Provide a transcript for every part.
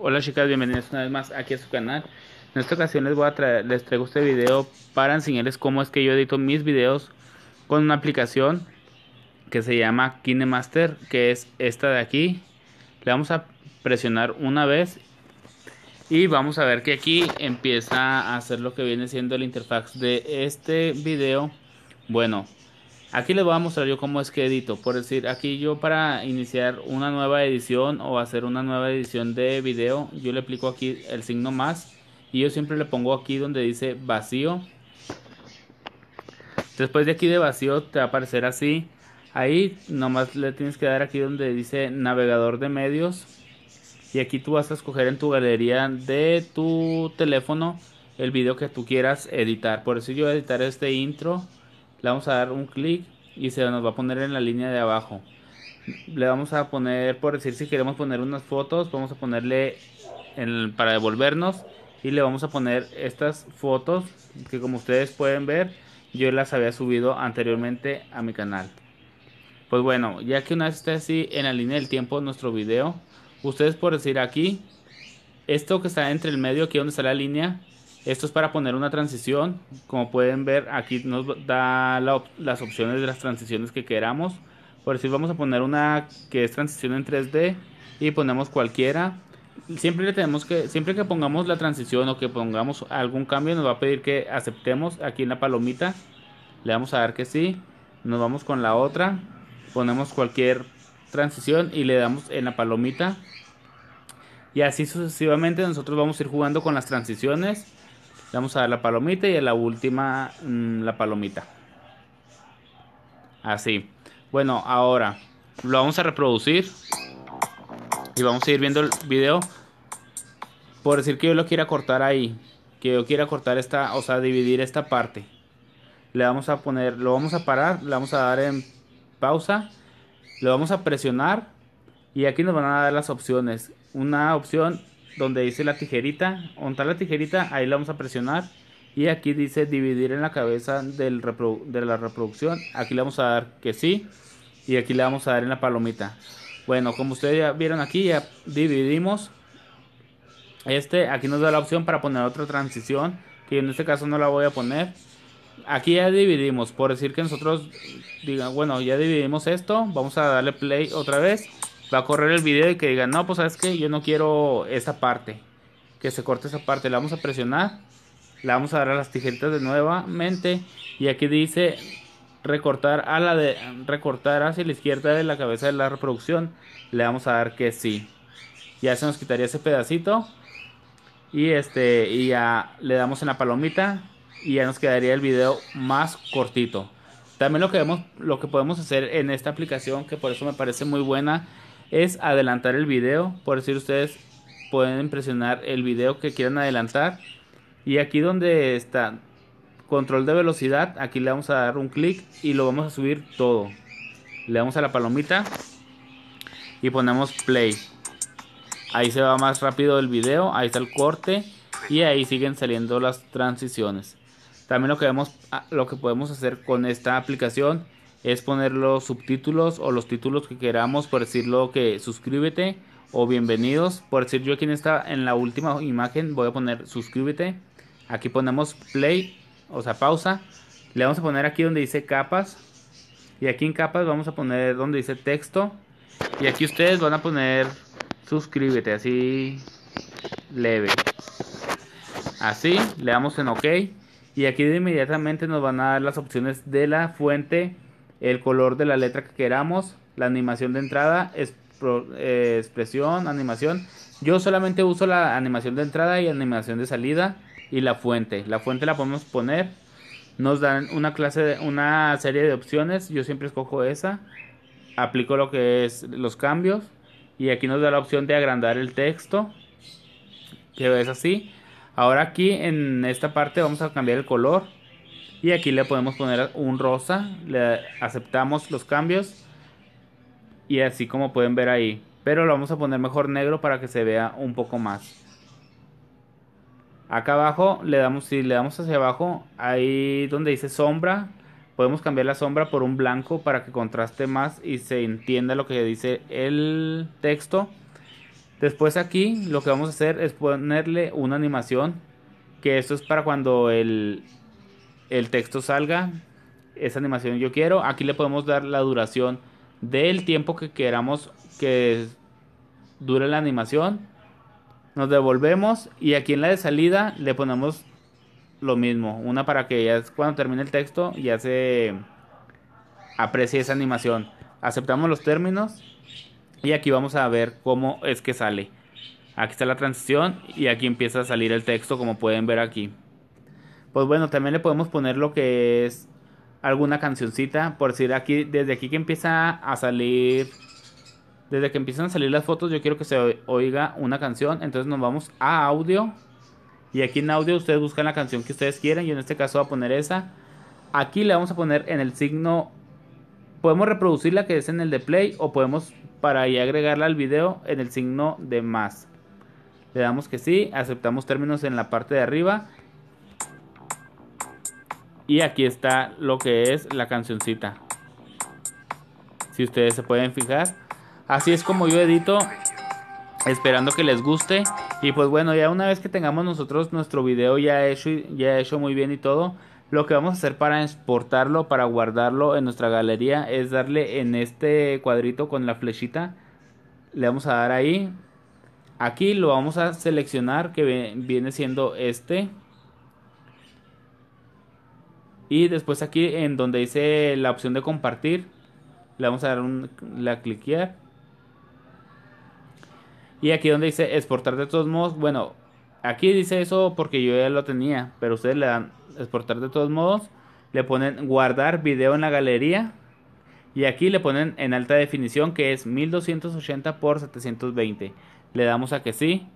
Hola chicas, bienvenidas una vez más aquí a su canal. En esta ocasión les voy a traer, les traigo este video para enseñarles cómo es que yo edito mis videos con una aplicación que se llama KineMaster, que es esta de aquí. Le vamos a presionar una vez y vamos a ver que aquí empieza a hacer lo que viene siendo el interfaz de este video. Bueno, Aquí les voy a mostrar yo cómo es que edito. Por decir, aquí yo para iniciar una nueva edición o hacer una nueva edición de video, yo le aplico aquí el signo más. Y yo siempre le pongo aquí donde dice vacío. Después de aquí de vacío te va a aparecer así. Ahí nomás le tienes que dar aquí donde dice navegador de medios. Y aquí tú vas a escoger en tu galería de tu teléfono el video que tú quieras editar. Por eso yo voy a editar este intro le vamos a dar un clic y se nos va a poner en la línea de abajo. Le vamos a poner, por decir, si queremos poner unas fotos, vamos a ponerle para devolvernos y le vamos a poner estas fotos que como ustedes pueden ver yo las había subido anteriormente a mi canal. Pues bueno, ya que una vez esté así en la línea del tiempo nuestro video, ustedes por decir aquí, esto que está entre el medio, aquí donde está la línea, esto es para poner una transición. Como pueden ver, aquí nos da las opciones de las transiciones que queramos. Por decir, vamos a poner una que es transición en 3D y ponemos cualquiera. Siempre le tenemos que, siempre que pongamos la transición o que pongamos algún cambio, nos va a pedir que aceptemos aquí en la palomita. Le vamos a dar que sí. Nos vamos con la otra. Ponemos cualquier transición y le damos en la palomita. Y así sucesivamente nosotros vamos a ir jugando con las transiciones vamos a dar la palomita y a la última mm, la palomita. Así. Bueno, ahora lo vamos a reproducir. Y vamos a ir viendo el video. Por decir que yo lo quiera cortar ahí. Que yo quiera cortar esta, o sea, dividir esta parte. Le vamos a poner, lo vamos a parar, le vamos a dar en pausa. Lo vamos a presionar. Y aquí nos van a dar las opciones. Una opción donde dice la tijerita, montar la tijerita, ahí la vamos a presionar. Y aquí dice dividir en la cabeza de la reproducción. Aquí le vamos a dar que sí. Y aquí le vamos a dar en la palomita. Bueno, como ustedes ya vieron aquí, ya dividimos. Este, aquí nos da la opción para poner otra transición. Que en este caso no la voy a poner. Aquí ya dividimos. Por decir que nosotros, digan, bueno, ya dividimos esto. Vamos a darle play otra vez va a correr el video y que digan, no, pues sabes que yo no quiero esa parte, que se corte esa parte, la vamos a presionar, la vamos a dar a las tijeritas de nuevamente y aquí dice recortar a la de recortar hacia la izquierda de la cabeza de la reproducción, le vamos a dar que sí. Ya se nos quitaría ese pedacito y este y ya le damos en la palomita y ya nos quedaría el video más cortito. También lo que vemos, lo que podemos hacer en esta aplicación que por eso me parece muy buena es adelantar el video. Por decir, ustedes pueden presionar el video que quieran adelantar. Y aquí donde está control de velocidad, aquí le vamos a dar un clic y lo vamos a subir todo. Le damos a la palomita y ponemos play. Ahí se va más rápido el video, ahí está el corte y ahí siguen saliendo las transiciones. También lo que, vemos, ah, lo que podemos hacer con esta aplicación es poner los subtítulos o los títulos que queramos, por decirlo que suscríbete o bienvenidos, por decir yo aquí en en la última imagen voy a poner suscríbete. Aquí ponemos play, o sea, pausa. Le vamos a poner aquí donde dice capas y aquí en capas vamos a poner donde dice texto y aquí ustedes van a poner suscríbete así leve. Así, le damos en OK y aquí de inmediatamente nos van a dar las opciones de la fuente el color de la letra que queramos, la animación de entrada, eh, expresión, animación. Yo solamente uso la animación de entrada y animación de salida y la fuente. La fuente la podemos poner. Nos dan una clase, de, una serie de opciones. Yo siempre escojo esa. Aplico lo que es los cambios. Y aquí nos da la opción de agrandar el texto. Que es así. Ahora aquí en esta parte vamos a cambiar el color. Y aquí le podemos poner un rosa. Le aceptamos los cambios. Y así como pueden ver ahí. Pero lo vamos a poner mejor negro para que se vea un poco más. Acá abajo le damos, si le damos hacia abajo, ahí donde dice sombra, podemos cambiar la sombra por un blanco para que contraste más y se entienda lo que dice el texto. Después aquí lo que vamos a hacer es ponerle una animación, que esto es para cuando el, el texto salga, esa animación yo quiero, aquí le podemos dar la duración del tiempo que queramos que dure la animación, nos devolvemos y aquí en la de salida le ponemos lo mismo, una para que ya cuando termine el texto ya se aprecie esa animación. Aceptamos los términos y aquí vamos a ver cómo es que sale. Aquí está la transición y aquí empieza a salir el texto como pueden ver aquí pues bueno, también le podemos poner lo que es alguna cancioncita, por decir aquí, desde aquí que empieza a salir, desde que empiezan a salir las fotos, yo quiero que se oiga una canción, entonces nos vamos a audio, y aquí en audio ustedes buscan la canción que ustedes quieran, yo en este caso voy a poner esa, aquí le vamos a poner en el signo, podemos reproducirla que es en el de play, o podemos para ahí agregarla al video en el signo de más, le damos que sí, aceptamos términos en la parte de arriba, y aquí está lo que es la cancioncita. Si ustedes se pueden fijar. Así es como yo edito. Esperando que les guste. Y pues bueno, ya una vez que tengamos nosotros nuestro video ya hecho, ya hecho muy bien y todo. Lo que vamos a hacer para exportarlo, para guardarlo en nuestra galería, es darle en este cuadrito con la flechita. Le vamos a dar ahí. Aquí lo vamos a seleccionar que viene siendo este. Y después aquí en donde dice la opción de compartir, le vamos a dar un, la cliquear. Y aquí donde dice exportar de todos modos, bueno, aquí dice eso porque yo ya lo tenía, pero ustedes le dan exportar de todos modos, le ponen guardar video en la galería y aquí le ponen en alta definición que es 1280 por 720. Le damos a que sí.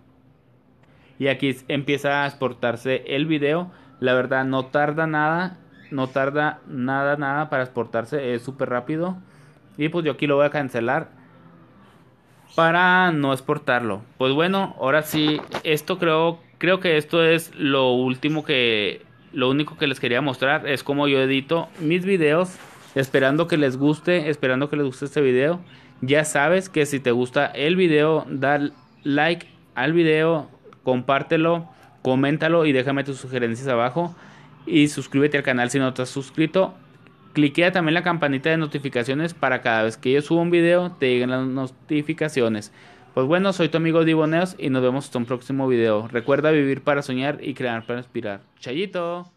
Y aquí empieza a exportarse el video. La verdad no tarda nada no tarda nada, nada para exportarse, es súper rápido. Y pues yo aquí lo voy a cancelar para no exportarlo. Pues bueno, ahora sí, esto creo, creo que esto es lo último que, lo único que les quería mostrar es como yo edito mis videos. Esperando que les guste, esperando que les guste este video. Ya sabes que si te gusta el video, dale like al video, compártelo, coméntalo y déjame tus sugerencias abajo y suscríbete al canal si no te has suscrito. Clickea también la campanita de notificaciones para cada vez que yo suba un video te lleguen las notificaciones. Pues bueno, soy tu amigo Diboneos y nos vemos en un próximo video. Recuerda vivir para soñar y crear para inspirar. Chayito.